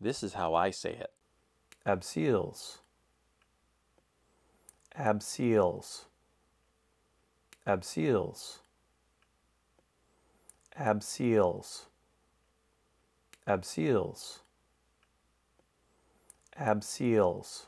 This is how I say it. Abseils. Abseils. Abseils. Abseils. Abseils. Abseils.